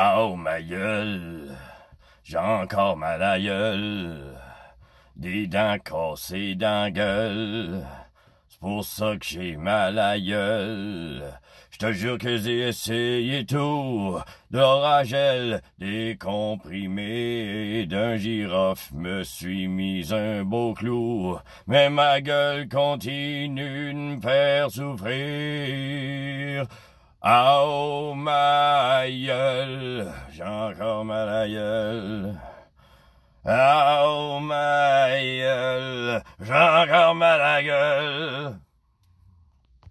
Ah, oh ma gueule, j'ai encore mal à gueule, des dents cassées dans gueule. C'est pour ça que j'ai mal à gueule. Je te jure que j'ai essayé tout, de l'oragel et d'un girofle me suis mis un beau clou, mais ma gueule continue de me faire souffrir. Ah oh ma la gueule, j'ai encore mal à la gueule. Ah, oh ma gueule, j'ai encore mal à la gueule.